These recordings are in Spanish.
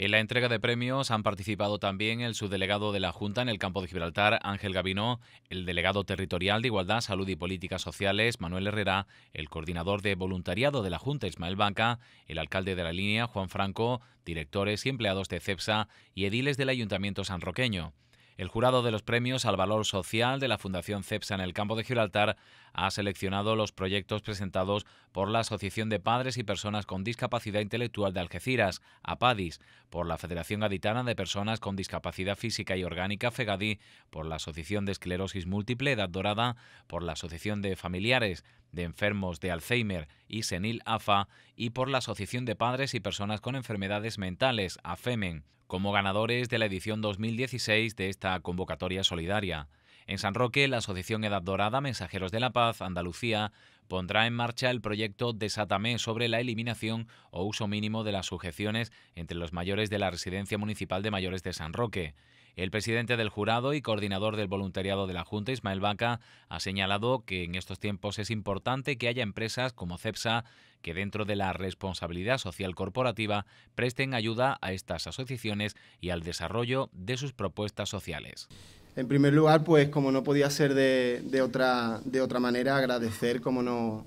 En la entrega de premios han participado también el subdelegado de la Junta en el campo de Gibraltar, Ángel Gavino, el delegado territorial de Igualdad, Salud y Políticas Sociales, Manuel Herrera, el coordinador de voluntariado de la Junta, Ismael Banca, el alcalde de la línea, Juan Franco, directores y empleados de CEPSA y ediles del Ayuntamiento sanroqueño. El jurado de los premios al valor social de la Fundación CEPSA en el campo de Gibraltar ha seleccionado los proyectos presentados por la Asociación de Padres y Personas con Discapacidad Intelectual de Algeciras, APADIS, por la Federación Gaditana de Personas con Discapacidad Física y Orgánica, FEGADI, por la Asociación de Esclerosis Múltiple Edad Dorada, por la Asociación de Familiares de Enfermos de Alzheimer y Senil AFA y por la Asociación de Padres y Personas con Enfermedades Mentales, AFEMEN como ganadores de la edición 2016 de esta convocatoria solidaria. En San Roque, la Asociación Edad Dorada Mensajeros de la Paz Andalucía pondrá en marcha el proyecto Desátame sobre la eliminación o uso mínimo de las sujeciones entre los mayores de la Residencia Municipal de Mayores de San Roque. El presidente del jurado y coordinador del voluntariado de la Junta, Ismael Vaca, ha señalado que en estos tiempos es importante que haya empresas como CEPSA que dentro de la responsabilidad social corporativa presten ayuda a estas asociaciones y al desarrollo de sus propuestas sociales. En primer lugar, pues como no podía ser de, otra, de otra manera, agradecer como no,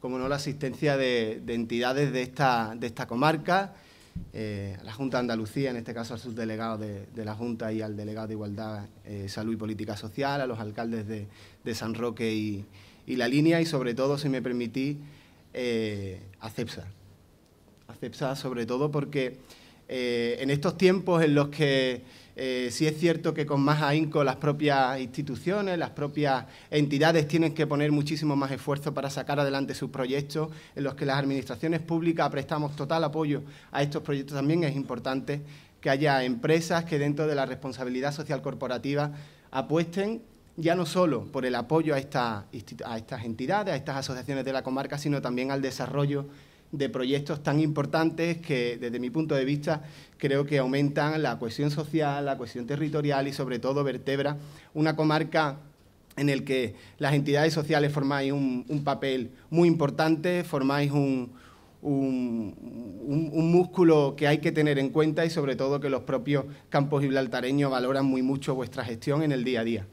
como no la asistencia de, entidades de esta, de esta comarca, eh, a la Junta de Andalucía, en este caso al subdelegado de, de la Junta y al delegado de Igualdad, eh, Salud y Política Social, a los alcaldes de, San Roque y, La Línea y sobre todo, si me permití... Eh, acepta. a sobre todo porque eh, en estos tiempos en los que eh, sí es cierto que con más ahínco las propias instituciones, las propias entidades tienen que poner muchísimo más esfuerzo para sacar adelante sus proyectos, en los que las administraciones públicas prestamos total apoyo a estos proyectos también es importante que haya empresas que dentro de la responsabilidad social corporativa apuesten ya no solo por el apoyo a, estas entidades, a estas asociaciones de la comarca, sino también al desarrollo de proyectos tan importantes que, desde mi punto de vista, creo que aumentan la cohesión social, la cohesión territorial y, sobre todo, vertebra una comarca en el que las entidades sociales formáis un, papel muy importante, formáis un, músculo que hay que tener en cuenta y, sobre todo, que los propios campos gibraltareños valoran muy mucho vuestra gestión en el día a día.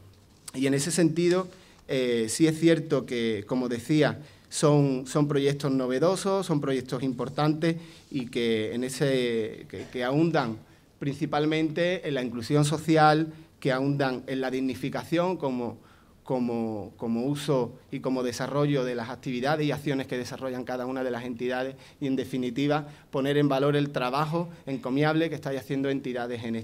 Y en ese sentido, eh, sí es cierto que, como decía, son, proyectos novedosos, son proyectos importantes y que, en ese, que, principalmente en la inclusión social, que ahondan en la dignificación como, uso y como desarrollo de las actividades y acciones que desarrollan cada una de las entidades y, en definitiva, poner en valor el trabajo encomiable que están haciendo entidades en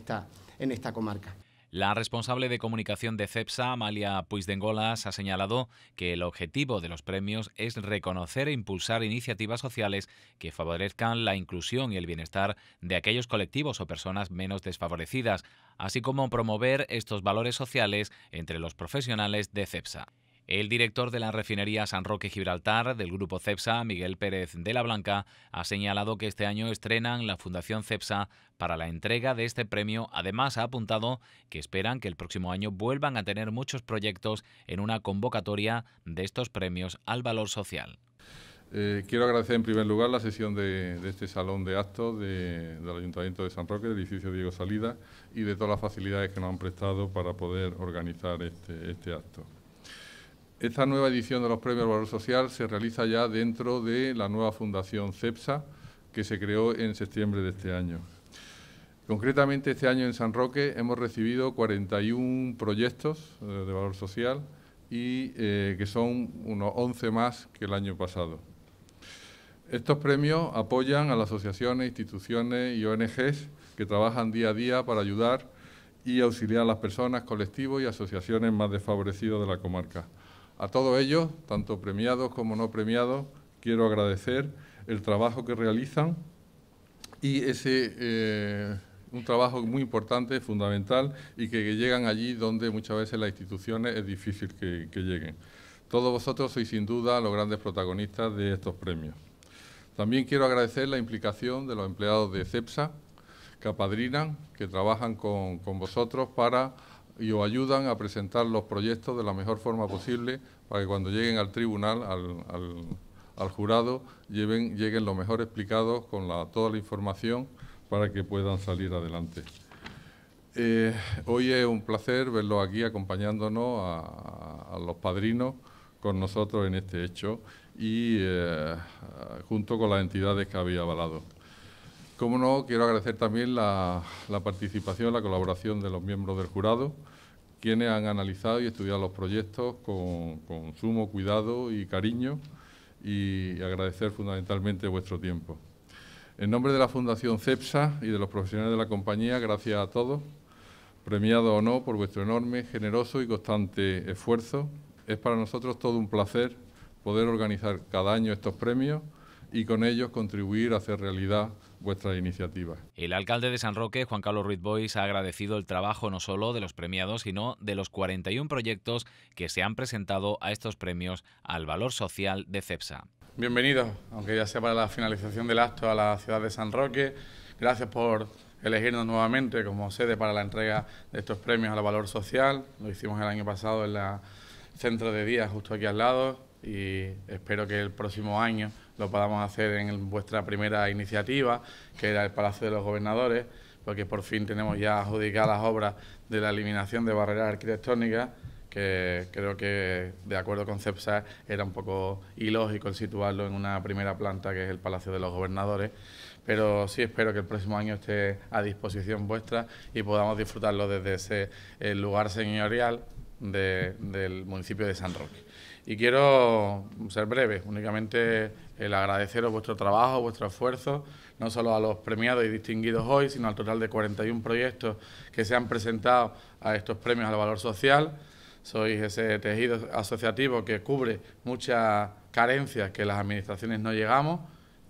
esta comarca. La responsable de comunicación de CEPSA, Amalia Puigdengolas, ha señalado que el objetivo de los premios es reconocer e impulsar iniciativas sociales que favorezcan la inclusión y el bienestar de aquellos colectivos o personas menos desfavorecidas, así como promover estos valores sociales entre los profesionales de CEPSA. El director de la refinería San Roque Gibraltar del grupo CEPSA, Miguel Pérez de la Blanca, ha señalado que este año estrenan la Fundación CEPSA para la entrega de este premio. Además, ha apuntado que esperan que el próximo año vuelvan a tener muchos proyectos en una convocatoria de estos premios al valor social. Eh, quiero agradecer en primer lugar la sesión de, este salón de actos del Ayuntamiento de San Roque, del edificio Diego Salida y de todas las facilidades que nos han prestado para poder organizar este, este acto. Esta nueva edición de los Premios Valor Social se realiza ya dentro de la nueva Fundación CEPSA, que se creó en septiembre de este año. Concretamente, este año en San Roque hemos recibido 41 proyectos eh, de valor social y eh, que son unos 11 más que el año pasado. Estos premios apoyan a las asociaciones, instituciones y ONGs que trabajan día a día para ayudar y auxiliar a las personas, colectivos y asociaciones más desfavorecidos de la comarca. A todos ellos, tanto premiados como no premiados, quiero agradecer el trabajo que realizan y ese eh, un trabajo muy importante, fundamental y que, llegan allí donde muchas veces las instituciones es difícil que, lleguen. Todos vosotros sois sin duda los grandes protagonistas de estos premios. También quiero agradecer la implicación de los empleados de CEPSA, que apadrinan, que trabajan con vosotros para y os ayudan a presentar los proyectos de la mejor forma posible para que cuando lleguen al tribunal, al, jurado, lleven, lleguen lo mejor explicados con toda la información para que puedan salir adelante. Eh, hoy es un placer verlos aquí acompañándonos a, los padrinos con nosotros en este hecho y eh, junto con las entidades que había avalado. Como no, quiero agradecer también la, participación, la colaboración de los miembros del jurado, quienes han analizado y estudiado los proyectos con, con sumo cuidado y cariño, y agradecer fundamentalmente vuestro tiempo. En nombre de la Fundación CEPSA y de los profesionales de la compañía, gracias a todos, premiado o no por vuestro enorme, generoso y constante esfuerzo. Es para nosotros todo un placer poder organizar cada año estos premios y con ellos contribuir a hacer realidad vuestras iniciativas. El alcalde de San Roque, Juan Carlos Ruiz Bois, ha agradecido el trabajo no solo de los premiados, sino de los 41 proyectos que se han presentado a estos premios al valor social de CEPSA. Bienvenidos, aunque ya sea para la finalización del acto a la ciudad de San Roque. Gracias por elegirnos nuevamente como sede para la entrega de estos premios al valor social. Lo hicimos el año pasado en la... centro de día justo aquí al lado y espero que el próximo año lo podamos hacer en vuestra primera iniciativa, que era el Palacio de los Gobernadores, porque por fin tenemos ya adjudicadas las obras de la eliminación de barreras arquitectónicas, que creo que, de acuerdo con CEPSA, era un poco ilógico situarlo en una primera planta, que es el Palacio de los Gobernadores. Pero sí espero que el próximo año esté a disposición vuestra y podamos disfrutarlo desde ese eh, lugar señorial del municipio de San Roque. Y quiero ser breve, únicamente el agradeceros vuestro trabajo, vuestro esfuerzo, no solo a los premiados y distinguidos hoy, sino al total de 41 proyectos que se han presentado a estos premios al valor social. Sois ese tejido asociativo que cubre muchas carencias que las administraciones no llegamos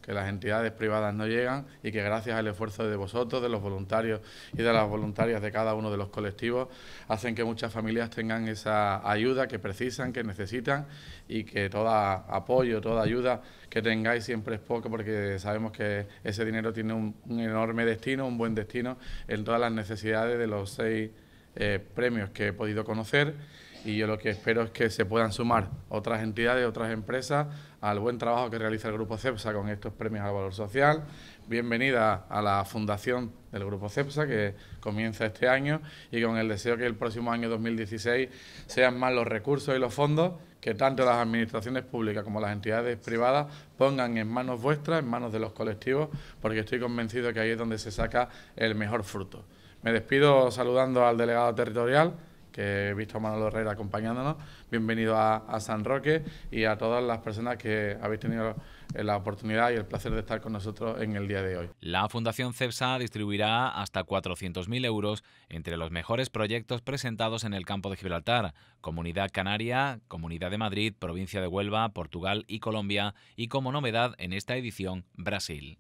que las entidades privadas no llegan y que gracias al esfuerzo de vosotros, de los voluntarios y de las voluntarias de cada uno de los colectivos, hacen que muchas familias tengan esa ayuda que precisan, que necesitan y que todo apoyo, toda ayuda que tengáis siempre es poco porque sabemos que ese dinero tiene un, enorme destino, un buen destino en todas las necesidades de los seis eh, premios que he podido conocer y yo lo que espero es que se puedan sumar otras entidades, otras empresas al buen trabajo que realiza el Grupo CEPSA con estos premios al valor social. Bienvenida a la fundación del Grupo CEPSA que comienza este año y con el deseo que el próximo año 2016 sean más los recursos y los fondos que tanto las administraciones públicas como las entidades privadas pongan en manos vuestras, en manos de los colectivos, porque estoy convencido que ahí es donde se saca el mejor fruto. Me despido saludando al delegado territorial, que he visto a Manolo Herrera acompañándonos. Bienvenido a, a, San Roque y a todas las personas que habéis tenido la oportunidad y el placer de estar con nosotros en el día de hoy. La Fundación CEPSA distribuirá hasta 400.000 euros entre los mejores proyectos presentados en el campo de Gibraltar, Comunidad Canaria, Comunidad de Madrid, Provincia de Huelva, Portugal y Colombia, y como novedad en esta edición, Brasil.